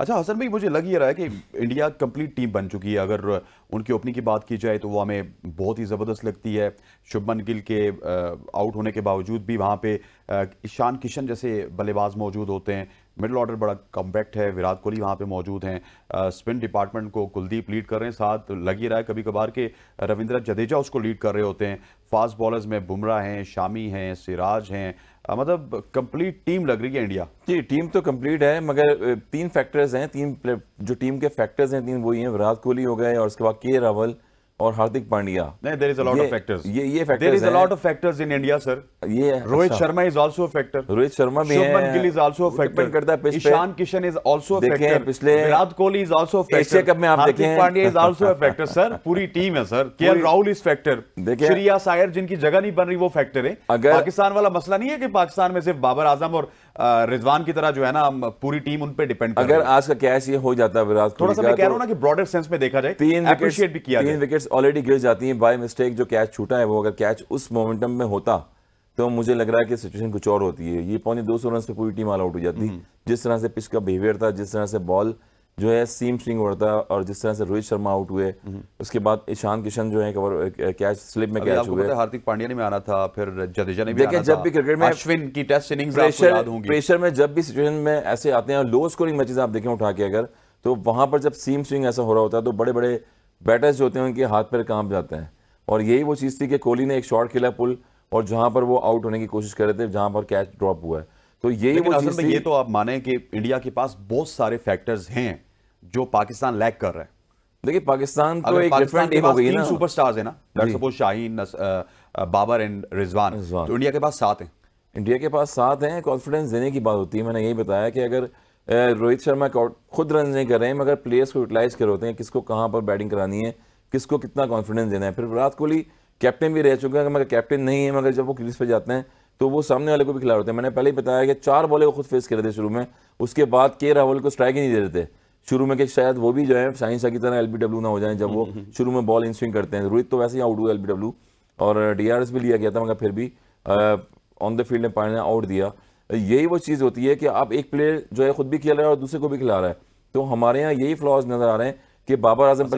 अच्छा हसन भाई मुझे लग ही रहा है कि इंडिया कंप्लीट टीम बन चुकी है अगर उनकी ओपनिंग की बात की जाए तो वो हमें बहुत ही ज़बरदस्त लगती है शुभमन गिल के आउट होने के बावजूद भी वहाँ पे ईशान किशन जैसे बल्लेबाज मौजूद होते हैं मिडल ऑर्डर बड़ा कम्पैक्ट है विराट कोहली वहाँ पे मौजूद हैं स्पिन डिपार्टमेंट को कुलदीप लीड कर रहे हैं साथ लग ही रहा है कभी कभार के रविंद्र जडेजा उसको लीड कर रहे होते हैं फास्ट बॉलर्स में बुमराह हैं शामी हैं सिराज हैं मतलब कंप्लीट टीम लग रही है इंडिया जी टीम तो कंप्लीट है मगर तीन फैक्टर्स हैं तीन जो टीम के फैक्टर्स हैं तीन वही हैं विराट कोहली हो गए और उसके बाद के रावल और Hardik Pandya there is a lot of factors ये ये factors is a lot of factors in India sir ये Rohit Sharma is also a factor Rohit Sharma भी है Shubman Gill is also a factor करता है Ishan Kishan is also a factor पिछले Virat Kohli is also a factor Asia Cup में आप देखें Hardik Pandya is also a factor sir पूरी टीम है sir KL Rahul is factor देखिए श्रेया जिनकी जगह नहीं बन रही वो फैक्टर है पाकिस्तान वाला मसला नहीं है कि पाकिस्तान में सिर्फ बाबर आजम और रिजवान की तरह जो है ना पूरी टीम उन पर डिपेंड अगर आज का कैच ये हो जाता है विराट थोड़ा सा मैं कह रहा तो हूँ ना कि ब्रॉडर सेंस में देखा जाए तीन अप्रिशिएट भी किया तीन विकेट्स ऑलरेडी गिर जाती हैं बाय मिस्टेक जो कैच छूटा है वो अगर कैच उस मोमेंटम में होता तो मुझे लग रहा है कि सिचुएशन कुछ और होती है ये पौने दो सौ रन से पूरी टीम ऑल आउट हो जाती हम्म। जिस तरह से पिच का बिहेवियर था जिस तरह से बॉल जो है सीम स्विंग उड़ता है और जिस तरह से रोहित शर्मा आउट हुए उसके बाद ईशान किशन जो eh, eh, है कवर कैच स्लिप में कैच हुए हार्दिक पांड्या ने भी आना था फिर जडेजा ने भी देखिए जब भी क्रिकेट में अश्विन की टेस्ट इनिंग्स प्रेशर प्रेशर में जब भी सिचुएशन में ऐसे आते हैं लो स्कोरिंग मैचेस आप देखें उठा के अगर तो वहां पर जब सीम स्विंग ऐसा हो रहा होता है तो बड़े बड़े बैटर्स जो होते हैं उनके हाथ पैर कांप जाते हैं और यही वो चीज़ थी कि कोहली ने एक शॉट खेला पुल और जहां पर वो आउट होने की कोशिश कर रहे थे जहां पर कैच ड्रॉप हुआ है तो यही वो चीज़ ये तो आप माने कि इंडिया के पास बहुत सारे फैक्टर्स हैं जो पाकिस्तान लैक कर रहे हैं देखिए पाकिस्तान तो एक डिफरेंट टीम हो गई ना सुपरस्टार्स है ना सपोज शाहीन बाबर एंड रिजवान तो इंडिया के पास सात हैं इंडिया के पास सात हैं कॉन्फिडेंस देने की बात होती है मैंने यही बताया कि अगर uh, रोहित शर्मा खुद रन नहीं कर रहे हैं मगर प्लेयर्स को यूटिलाइज कर होते हैं किसको कहाँ पर बैटिंग करानी है किसको कितना कॉन्फिडेंस देना है फिर विराट कोहली कैप्टन भी रह चुके हैं मगर कैप्टन नहीं है मगर जब वो क्रीज पर जाते हैं तो वो सामने वाले को भी खिलाड़ होते हैं मैंने पहले ही बताया कि चार बॉले को खुद फेस कर रहे थे शुरू में उसके बाद के राहुल को स्ट्राइक ही नहीं दे रहे थे शुरू में के शायद वो भी जो है शाहिन की तरह एल ना हो जाए जब वो हम्म, हम्म। शुरू में बॉल इन स्विंग करते हैं रोहित तो वैसे ही आउट हुआ एल और डी भी लिया गया था मगर फिर भी ऑन द फील्ड में पानी ने आउट दिया यही वो चीज़ होती है कि आप एक प्लेयर जो है खुद भी खेल रहा है और दूसरे को भी खिला रहा है तो हमारे यहाँ यही फ्लॉज नज़र आ रहे हैं कि बाबर आजम